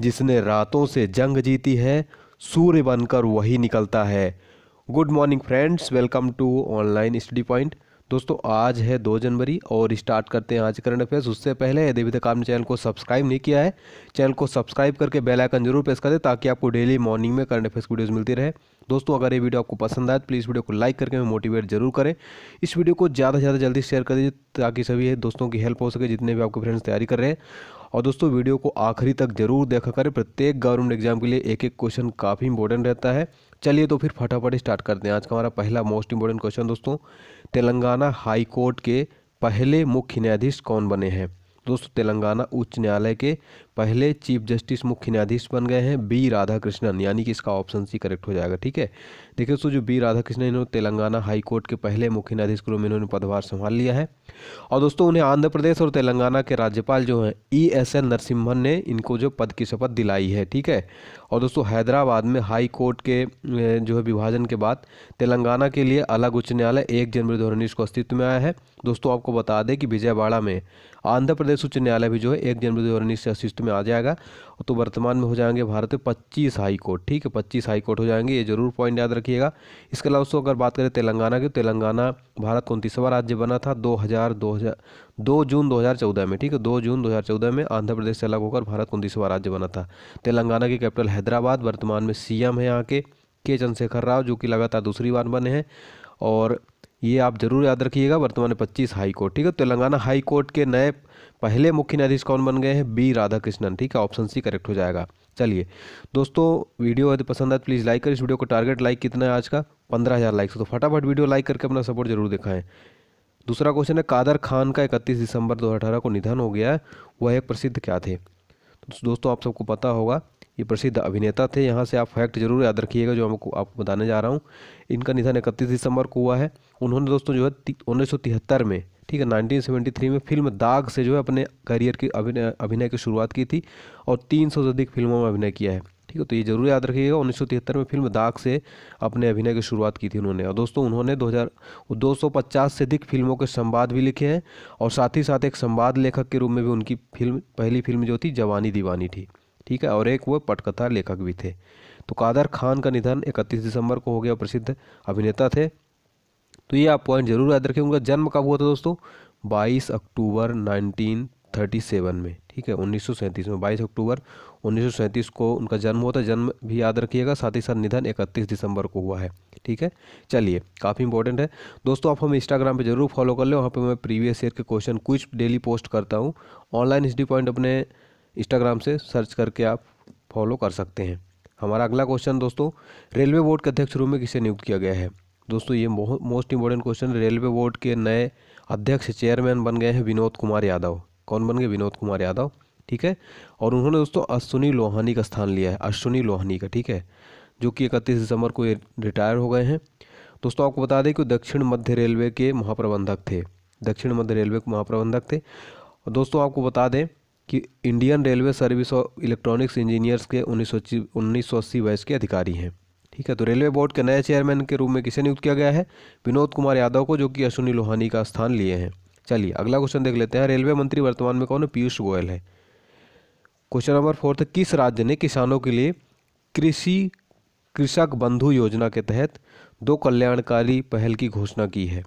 जिसने रातों से जंग जीती है सूर्य बनकर वही निकलता है good morning friends welcome to online study point दोस्तों आज है दो जनवरी और स्टार्ट करते हैं आज करंट अफेयर्स उससे पहले यदि अभी तक आपने चैनल को सब्सक्राइब नहीं किया है चैनल को सब्सक्राइब करके बेल आइकन जरूर प्रेस कर दें ताकि आपको डेली मॉर्निंग में करंट अफेयर्स वीडियोस मिलती रहे दोस्तों अगर ये वीडियो आपको पसंद आए तो प्लीज़ वीडियो को लाइक करके हमें मोटिवेट जरूर करें इस वीडियो को ज़्यादा से ज़्यादा जल्दी शेयर कर दीजिए ताकि सभी दोस्तों की हेल्प हो सके जितने भी आपके फ्रेंड्स तैयारी कर रहे हैं और दोस्तों वीडियो को आखिरी तक जरूर देखा करें प्रत्येक गवर्नमेंट एग्जाम के लिए एक एक क्वेश्चन काफ़ी इंपॉर्टेंट रहता है चलिए तो फिर फटाफट स्टार्ट करते हैं आज का हमारा पहला मोस्ट इंपॉर्टेंट क्वेश्चन दोस्तों तेलंगाना हाई कोर्ट के पहले मुख्य न्यायाधीश कौन बने हैं दोस्तों तेलंगाना उच्च न्यायालय के पहले चीफ जस्टिस मुख्य न्यायाधीश बन गए हैं बी राधा कृष्णन यानी कि इसका ऑप्शन सी करेक्ट हो जाएगा ठीक है देखिए दोस्तों जो बी राधा कृष्णन इन्होंने तेलंगाना हाई कोर्ट के पहले मुख्य न्यायाधीश के रूप में इन्होंने पदभार संभाल लिया है और दोस्तों उन्हें आंध्र प्रदेश और तेलंगाना के राज्यपाल जो हैं ई एस एन नरसिम्हन ने इनको जो पद की शपथ दिलाई है ठीक है और दोस्तों हैदराबाद में हाई कोर्ट के जो है विभाजन के बाद तेलंगाना के लिए अलग उच्च न्यायालय एक जनवरी दो को अस्तित्व में आया है दोस्तों आपको बता दें कि विजयवाड़ा में आंध्र प्रदेश उच्च न्यायालय भी जो है एक जनवरी दो उन्नीस से अस्तित्व में में आ जाएगा तो वर्तमान में हो जाएंगे भारत में पच्चीस हाई कोर्ट ठीक है पच्चीस हाई कोर्ट हो जाएंगे ये जरूर पॉइंट याद रखिएगा इसके अलावा दोस्तों अगर बात करें तेलंगाना की तो तेलंगाना भारत का उनतीसवा राज्य बना था दो हज़ार दो जून दो में ठीक है दो जून दो में आंध्र प्रदेश से अलग होकर भारत का उनतीसवा राज्य बना था तेलंगाना की कैपिटल हैदराबाद वर्तमान में सी है यहाँ के के चंद्रशेखर राव जो कि लगातार दूसरी बार बने हैं और ये आप जरूर याद रखिएगा वर्तमान में पच्चीस हाई कोर्ट ठीक है तेलंगाना हाई कोर्ट के नए पहले मुख्य न्यायाधीश कौन बन गए हैं बी राधा कृष्णन ठीक है ऑप्शन सी करेक्ट हो जाएगा चलिए दोस्तों वीडियो यदि पसंद आए तो प्लीज़ लाइक करें इस वीडियो को टारगेट लाइक कितना है आज का पंद्रह हज़ार लाइक तो फटाफट वीडियो लाइक करके अपना सपोर्ट जरूर दिखाएं दूसरा क्वेश्चन है कादर खान का इकतीस दिसंबर दो को निधन हो गया है वह एक प्रसिद्ध क्या थे तो दोस्तों आप सबको पता होगा ये प्रसिद्ध अभिनेता थे यहाँ से आप फैक्ट जरूर याद रखिएगा जो हमको आपको बताने जा रहा हूँ इनका निधन इकतीस दिसंबर को हुआ है उन्होंने दोस्तों जो है उन्नीस में ठीक है 1973 में फिल्म दाग से जो है अपने करियर की अभिनय अभिनय की शुरुआत की थी और 300 से अधिक फिल्मों में अभिनय किया है ठीक है तो ये जरूर याद रखिएगा उन्नीस में फिल्म दाग से अपने अभिनय की शुरुआत की थी उन्होंने और दोस्तों उन्होंने 2000 250 से अधिक फिल्मों के संवाद भी लिखे हैं और साथ ही साथ एक संवाद लेखक के रूप में भी उनकी फिल्म पहली फिल्म जो थी जवानी दीवानी थी ठीक है और एक वो पटकथा लेखक भी थे तो कादर खान का निधन 31 दिसंबर को हो गया प्रसिद्ध अभिनेता थे तो ये आप पॉइंट जरूर याद रखें उनका जन्म कब हुआ था दोस्तों 22 अक्टूबर 1937 में ठीक है सैंतीस में 22 अक्टूबर सैंतीस को उनका जन्म हुआ था जन्म भी याद रखिएगा साथ ही साथ निधन 31 दिसंबर को हुआ है ठीक है चलिए काफ़ी इंपॉर्टेंट है दोस्तों आप हमें इंस्टाग्राम पे जरूर फॉलो कर लें वहाँ पे मैं प्रीवियस ईयर के क्वेश्चन कुछ डेली पोस्ट करता हूँ ऑनलाइन हिस्ट्री पॉइंट अपने इंस्टाग्राम से सर्च करके आप फॉलो कर सकते हैं हमारा अगला क्वेश्चन दोस्तों रेलवे बोर्ड के अध्यक्ष रूप में किसे नियुक्त किया गया है दोस्तों ये most important question railway board के नए अध्यक्ष चेयरमैन बन गए हैं विनोद कुमार यादव कौन बन गए विनोद कुमार यादव ठीक है और उन्होंने दोस्तों अश्विनी लोहानी का स्थान लिया है अश्विनी लोहानी का ठीक है जो कि इकतीस दिसंबर को रिटायर हो गए हैं दोस्तों आपको बता दें कि दक्षिण मध्य रेलवे के महाप्रबंधक थे दक्षिण मध्य रेलवे के महाप्रबंधक थे दोस्तों आपको बता दें कि इंडियन रेलवे सर्विस और इलेक्ट्रॉनिक्स इंजीनियर्स के उन्नीस उन्नीस बैच के अधिकारी हैं ठीक है तो रेलवे बोर्ड के नए चेयरमैन के रूप में किसे नियुक्त किया गया है विनोद कुमार यादव को जो कि अश्विनी लोहानी का स्थान लिए हैं चलिए अगला क्वेश्चन देख लेते हैं रेलवे मंत्री वर्तमान में कौन है पीयूष गोयल है क्वेश्चन नंबर फोर्थ किस राज्य ने किसानों के लिए कृषि कृषक बंधु योजना के तहत दो कल्याणकारी पहल की घोषणा की है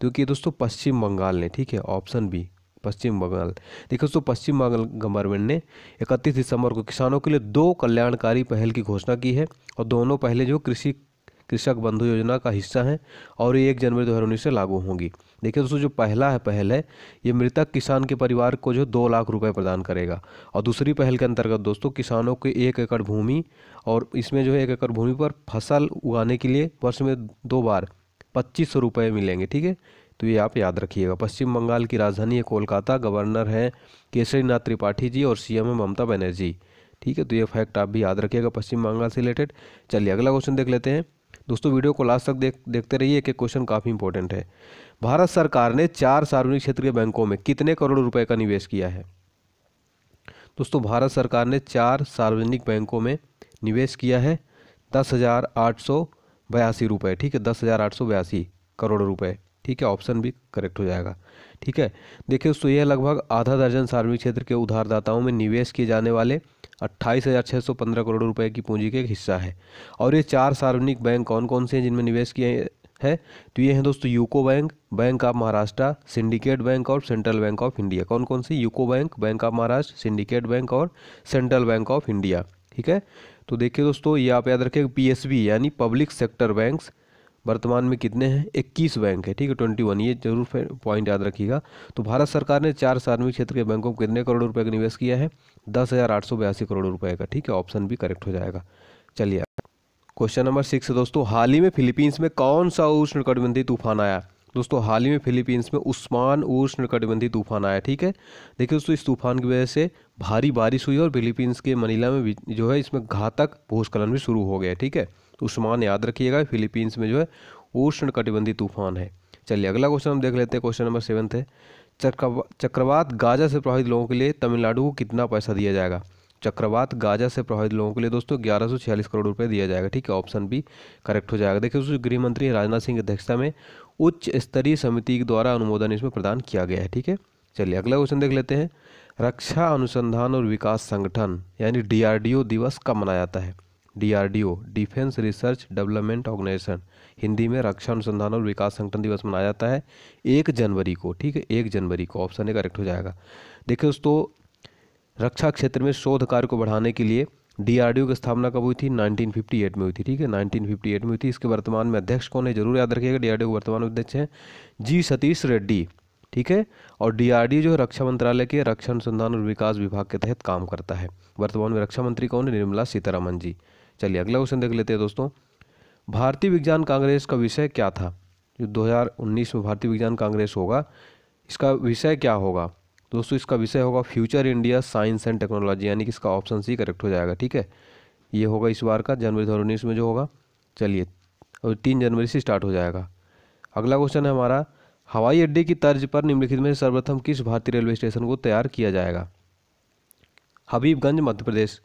क्योंकि तो दोस्तों पश्चिम बंगाल ने ठीक है ऑप्शन बी पश्चिम बंगाल देखिए दोस्तों पश्चिम बंगाल गवर्नमेंट ने 31 दिसंबर को किसानों के लिए दो कल्याणकारी पहल की घोषणा की है और दोनों पहले जो कृषि कृषक बंधु योजना का हिस्सा हैं और ये एक जनवरी दो से लागू होंगी देखिए दोस्तों जो पहला है पहल है ये मृतक किसान के परिवार को जो दो लाख रुपए प्रदान करेगा और दूसरी पहल के अंतर्गत दोस्तों किसानों के एक एकड़ भूमि और इसमें जो है एक एकड़ भूमि पर फसल उगाने के लिए वर्ष में दो बार पच्चीस सौ रुपये मिलेंगे ठीक है तो ये आप याद रखिएगा पश्चिम बंगाल की राजधानी है कोलकाता गवर्नर केसरी नाथ त्रिपाठी जी और सीएम है ममता बनर्जी ठीक है तो ये फैक्ट आप भी याद रखिएगा पश्चिम बंगाल से रिलेटेड चलिए अगला क्वेश्चन देख लेते हैं दोस्तों वीडियो को लास्ट तक देख देखते रहिए एक एक क्वेश्चन काफ़ी इंपॉर्टेंट है भारत सरकार ने चार सार्वजनिक क्षेत्र के बैंकों में कितने करोड़ रुपए का निवेश किया है दोस्तों भारत सरकार ने चार सार्वजनिक बैंकों में निवेश किया है दस हज़ार आठ सौ बयासी रुपये ठीक है दस हज़ार आठ सौ बयासी करोड़ रुपए ठीक है ऑप्शन भी करेक्ट हो जाएगा ठीक है देखिए दोस्तों यह लगभग आधा दर्जन सार्वजनिक क्षेत्र के उधारदाताओं में निवेश किए जाने वाले अट्ठाईस हज़ार छः सौ पंद्रह करोड़ रुपए की पूंजी का एक हिस्सा है और ये चार सार्वजनिक बैंक कौन कौन से हैं जिनमें निवेश किए हैं तो ये हैं दोस्तों UCO bank bank of Maharashtra Syndicate bank और सेंट्रल बैंक ऑफ इंडिया कौन कौन से UCO bank bank of Maharashtra Syndicate bank और सेंट्रल बैंक ऑफ इंडिया ठीक है तो देखिए दोस्तों ये आप याद रखें पी यानी पब्लिक सेक्टर बैंक्स वर्तमान में कितने हैं इक्कीस बैंक है ठीक है ट्वेंटी वन ये जरूर पॉइंट याद रखिएगा तो भारत सरकार ने चार सार्वजनिक क्षेत्र के बैंकों को कितने करोड़ रुपए का निवेश किया है दस हज़ार आठ सौ बयासी करोड़ रुपए का ठीक है ऑप्शन भी करेक्ट हो जाएगा चलिए क्वेश्चन नंबर सिक्स दोस्तों हाल ही में फिलीपींस में कौन सा उष्णकटिबंधीय तूफान आया दोस्तों हाल ही में फिलीपींस में उस्मान उष्णकटिबंधीय तूफान आया ठीक है देखिए दोस्तों इस तूफान की वजह से भारी बारिश हुई और फिलीपींस के मनीला में जो है इसमें घातक भूस्खलन भी शुरू हो गया ठीक है तो उस्मान याद रखिएगा फिलीपींस में जो है उष्ण कटिबंधी तूफान है चलिए अगला क्वेश्चन हम देख लेते हैं क्वेश्चन नंबर सेवन थे चक्रवात गाजा से प्रभावित लोगों के लिए तमिलनाडु को कितना पैसा दिया जाएगा चक्रवात गाजा से प्रभावित लोगों के लिए दोस्तों ग्यारह करोड़ रुपए दिया जाएगा ठीक है ऑप्शन बी करेक्ट हो जाएगा देखिए दोस्तों गृह मंत्री राजनाथ सिंह की अध्यक्षता में उच्च स्तरीय समिति द्वारा अनुमोदन इसमें प्रदान किया गया है ठीक है चलिए अगला क्वेश्चन देख लेते हैं रक्षा अनुसंधान और विकास संगठन यानी डीआरडीओ दिवस कब मनाया जाता है DRDO defence research development organisation Hindi में रक्षा अनुसंधान और विकास संगठन दिवस मनाया जाता है एक जनवरी को ठीक है एक जनवरी को ऑप्शन ए करेक्ट हो जाएगा देखिए दोस्तों रक्षा क्षेत्र में शोध कार्य को बढ़ाने के लिए डीआरडीओ की स्थापना कब हुई थी 1958 में हुई थी ठीक है 1958 में हुई थी इसके वर्तमान में अध्यक्ष कौन है जरूर याद रखिएगा डीआरडीओ के वर्तमान अध्यक्ष हैं जी सतीश रेड्डी ठीक है और डीआरडीओ जो है रक्षा मंत्रालय के रक्षा अनुसंधान और विकास विभाग के तहत काम करता है वर्तमान में रक्षा मंत्री कौन है निर्मला सीतारामन जी चलिए अगला क्वेश्चन देख लेते हैं दोस्तों भारतीय विज्ञान कांग्रेस का विषय क्या था जो 2019 में भारतीय विज्ञान कांग्रेस होगा इसका विषय क्या होगा दोस्तों इसका विषय होगा future India science and technology यानी कि इसका ऑप्शन सी करेक्ट हो जाएगा ठीक है ये होगा इस बार का जनवरी दो में जो होगा चलिए और तीन जनवरी से स्टार्ट हो जाएगा अगला क्वेश्चन है हमारा हवाई अड्डे की तर्ज पर निम्नलिखित में सर्वप्रथम किस भारतीय रेलवे स्टेशन को तैयार किया जाएगा हबीबगंज मध्य प्रदेश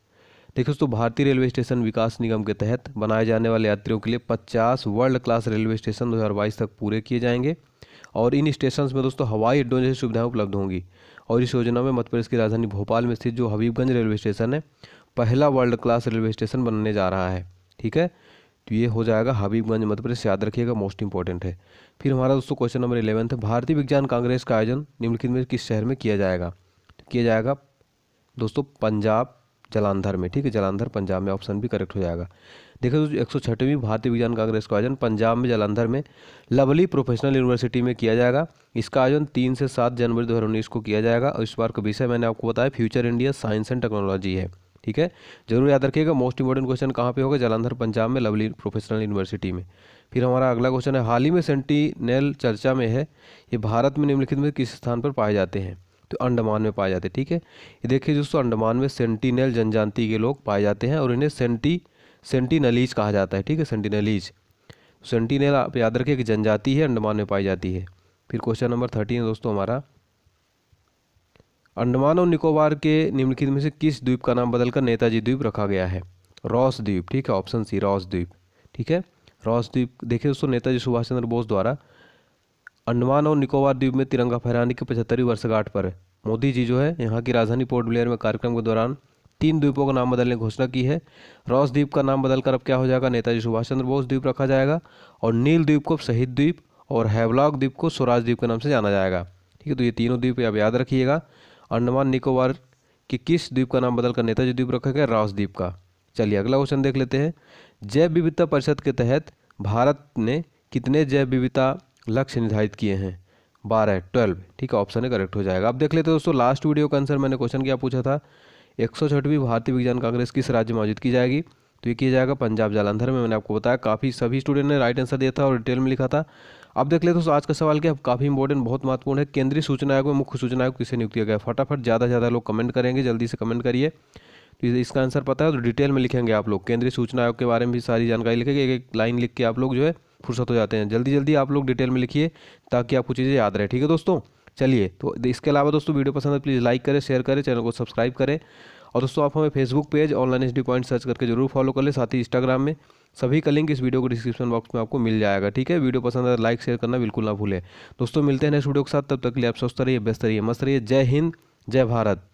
देखिए दोस्तों भारतीय रेलवे स्टेशन विकास निगम के तहत बनाए जाने वाले यात्रियों के लिए 50 वर्ल्ड क्लास रेलवे स्टेशन 2022 तक पूरे किए जाएंगे और इन स्टेशन में दोस्तों हवाई अड्डों जैसी सुविधाएं उपलब्ध होंगी और इस योजना में मध्य प्रदेश की राजधानी भोपाल में स्थित जो हबीबगंज रेलवे स्टेशन है पहला वर्ल्ड क्लास रेलवे स्टेशन बनने जा रहा है ठीक है तो ये हो जाएगा हबीबगंज मध्य प्रदेश याद रखिएगा मोस्ट इंपॉर्टेंट है फिर हमारा दोस्तों क्वेश्चन नंबर इलेवन है भारतीय विज्ञान कांग्रेस का आयोजन निम्नलिखित में किस शहर में किया जाएगा तो किया जाएगा दोस्तों पंजाब जलंधर में ठीक है जलंधर पंजाब में ऑप्शन भी करेक्ट हो जाएगा देखो दोस्तों एक सौ छठवीं भारतीय विज्ञान कांग्रेस का आयोजन पंजाब में जलंधर में लवली प्रोफेशनल यूनिवर्सिटी में किया जाएगा इसका आयोजन तीन से सात जनवरी दो हज़ार उन्नीस को किया जाएगा और इस बार का विषय मैंने आपको बताया future India science and technology है ठीक है जरूर याद रखिएगा मोस्ट इंपॉर्टेंट क्वेश्चन कहाँ पे होगा जलंधर पंजाब में लवली प्रोफेशनल यूनिवर्सिटी में फिर हमारा अगला क्वेश्चन है हाल ही में सेंटीनेल चर्चा में है ये भारत में निम्नलिखित में किस स्थान पर पाए जाते हैं तो अंडमान में पाए जाते हैं ठीक है ये देखिए दोस्तों अंडमान में सेंटिनल जनजाति के लोग पाए जाते हैं और इन्हें सेंटी सेंटिनलीज कहा जाता है ठीक है सेंटिनलीज सेंटिनल आप याद रखिए कि जनजाति है अंडमान में पाई जाती है फिर क्वेश्चन नंबर थर्टीन है दोस्तों हमारा अंडमान और निकोबार के निम्नलिखित में से किस द्वीप का नाम बदलकर नेताजी द्वीप रखा गया है रॉस द्वीप ठीक है ऑप्शन सी रॉस द्वीप ठीक है रॉस द्वीप देखिए दोस्तों नेताजी सुभाष चंद्र बोस द्वारा अंडमान और निकोबार द्वीप में तिरंगा फहराने की पचहत्तरवीं वर्षगांठ पर मोदी जी जो है यहाँ की राजधानी पोर्ट ब्लेयर में कार्यक्रम के दौरान तीन द्वीपों का नाम बदलने की घोषणा की है रॉस द्वीप का नाम बदलकर अब क्या हो जाएगा नेताजी सुभाष चंद्र बोस द्वीप रखा जाएगा और नील द्वीप को शहीद द्वीप और हैवलॉक द्वीप को स्वराज द्वीप के नाम से जाना जाएगा ठीक है तो ये तीनों द्वीप आप याद रखिएगा अंडमान निकोबार के किस द्वीप का नाम बदलकर नेताजी द्वीप रखा गया रॉस द्वीप का चलिए अगला क्वेश्चन देख लेते हैं जैव विविधता परिषद के तहत भारत ने कितने जैव विविधता लक्ष्य निर्धारित किए हैं बारह ट्वेल्व ठीक है ऑप्शन है करेक्ट हो जाएगा अब देख लेते हैं दोस्तों लास्ट वीडियो का आंसर मैंने क्वेश्चन क्या पूछा था एक सौ छठवीं भारतीय विज्ञान कांग्रेस किस राज्य में आयोजित की जाएगी तो ये किया जाएगा पंजाब जालंधर में मैंने आपको बताया काफ़ी सभी स्टूडेंट ने राइट आंसर दिया था और डिटेल में लिखा था अब देख लेते आज का सवाल क्या काफ़ी इंपॉर्टेंट बहुत महत्वपूर्ण है केंद्रीय सूचना आयोग में मुख्य सूचना आयोग किसे नियुक्त किया गया फटाफट ज़्यादा से ज़्यादा लोग कमेंट करेंगे जल्दी से कमेंट करिए तो इसका आंसर पता है तो डिटेल में लिखेंगे आप लोग केंद्रीय सूचना आयोग के बारे में भी सारी जानकारी लिखेंगे एक एक लाइन लिख के आप लोग जो है फुर्सत हो जाते हैं जल्दी जल्दी आप लोग डिटेल में लिखिए ताकि आपको चीज़ें याद रहे ठीक है दोस्तों चलिए तो इसके अलावा दोस्तों वीडियो पसंद है तो प्लीज़ लाइक करें शेयर करें चैनल को सब्सक्राइब करें और दोस्तों आप हमें Facebook page online S point search करके जरूर फॉलो कर लें साथ ही इंस्टाग्राम में सभी का लिंक इस वीडियो को डिस्क्रिप्शन बॉक्स में आपको मिल जाएगा ठीक है वीडियो पसंद है लाइक तो शेयर करना बिल्कुल ना भूलें दोस्तों मिलते हैं नेक्स्ट वीडियो के साथ तब तक के लिए आप स्वस्थ रहिए बेस्त रहिए मस्त रहिए जय हिंद जय भारत